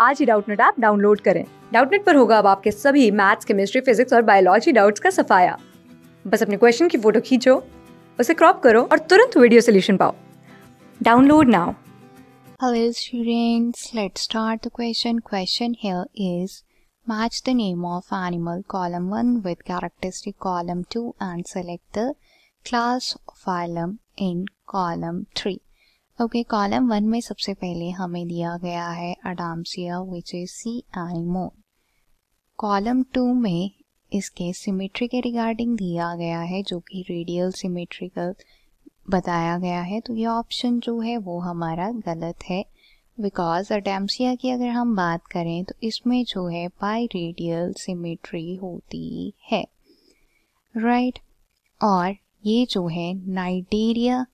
आज ही Doubtnut app download करें डाउटनेट पर होगा अब आपके सभी मैथ्स केमिस्ट्री फिजिक्स और बायोलॉजी डाउट्स का सफाया बस अपने क्वेश्चन की फोटो खींचो उसे क्रॉप करो और तुरंत वीडियो सोल्यूशन पाओ download now Hello students, let's start the question. Question here is match the name of animal column 1 with characteristic column 2 and select the class phylum in column 3. Okay column one में सबसे पहले हमें दिया गया है अडामसिया which is सी आई मोन column to में इसके सिमेट्री के रिगार्डिंग दिया गया है जो कि रेडियल सिमेट्रिकल बताया गया है तो ये ऑप्शन जो है वो हमारा गलत है बिकॉज अडेम्सिया की अगर हम बात करें तो इसमें जो है बाई रेडियल सिमेट्री होती है राइट right? और ये जो है नाइटेरिया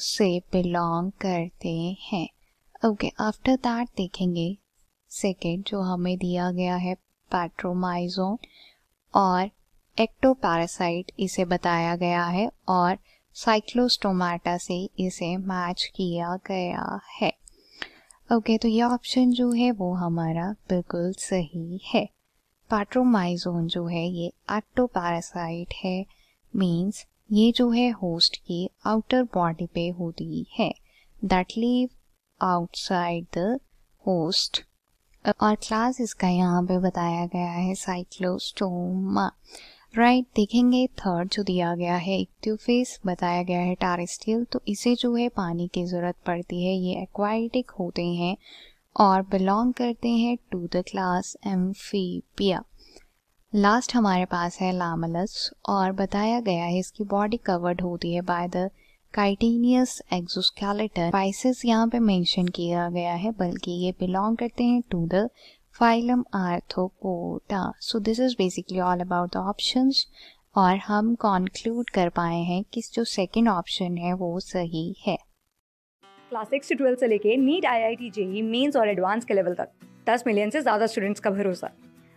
से बिलोंग करते हैं ओके आफ्टर दैट देखेंगे सेकेंड जो हमें दिया गया है पैट्रोमाइजोन और एक्टोपैरासाइट इसे बताया गया है और साइक्लोस्टोमाटा से इसे मैच किया गया है ओके okay, तो ये ऑप्शन जो है वो हमारा बिल्कुल सही है पैट्रोमाइजोन जो है ये एक्टोपैरासाइट है मींस ये जो है होस्ट की आउटर बॉडी पे होती है that live outside the host और क्लास इसका यहाँ पे बताया गया है साइक्लोस्टोमा राइट right, देखेंगे थर्ड जो दिया गया है इक्ट्यूफेस बताया गया है टारिस्टियल तो इसे जो है पानी की ज़रूरत पड़ती है ये एक्वाइटिक होते हैं और बिलोंग करते हैं to the class amphibia last हमारे पास है लामलस और बताया गया है इसकी बॉडी कवर्ड होती है by the chitinous exoskeleton species यहाँ पे मेंशन किया गया है बल्कि ये बिलोंग करते हैं to the phylum arthropoda so this is basically all about the options और हम कॉन्क्लूड कर पाए हैं कि जो सेकंड ऑप्शन है वो सही है क्लास सिक्स से ट्वेल्थ से लेके NEET I I T JEE mains और एडवांस के लेवल तक दस मिलियन से ज़्यादा स्टूडेंट्स का भरोसा